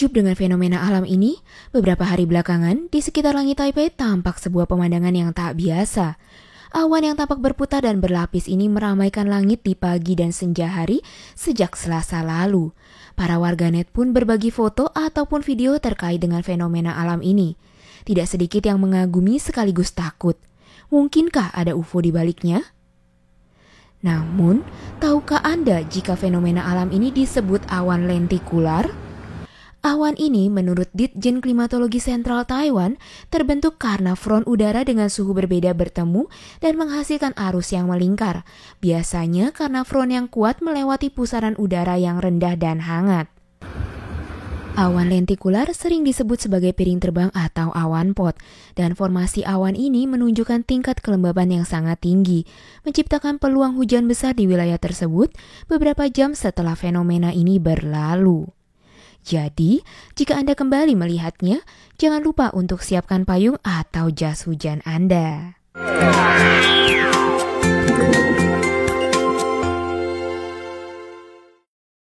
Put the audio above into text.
takjub dengan fenomena alam ini, beberapa hari belakangan di sekitar langit Taipei tampak sebuah pemandangan yang tak biasa. Awan yang tampak berputar dan berlapis ini meramaikan langit di pagi dan senja hari sejak Selasa lalu. Para warganet pun berbagi foto ataupun video terkait dengan fenomena alam ini. Tidak sedikit yang mengagumi sekaligus takut. Mungkinkah ada UFO di baliknya? Namun, tahukah Anda jika fenomena alam ini disebut awan lentikular? Awan ini menurut Ditjen Klimatologi Sentral Taiwan terbentuk karena front udara dengan suhu berbeda bertemu dan menghasilkan arus yang melingkar, biasanya karena front yang kuat melewati pusaran udara yang rendah dan hangat. Awan lentikular sering disebut sebagai piring terbang atau awan pot, dan formasi awan ini menunjukkan tingkat kelembaban yang sangat tinggi, menciptakan peluang hujan besar di wilayah tersebut beberapa jam setelah fenomena ini berlalu. Jadi, jika Anda kembali melihatnya, jangan lupa untuk siapkan payung atau jas hujan Anda.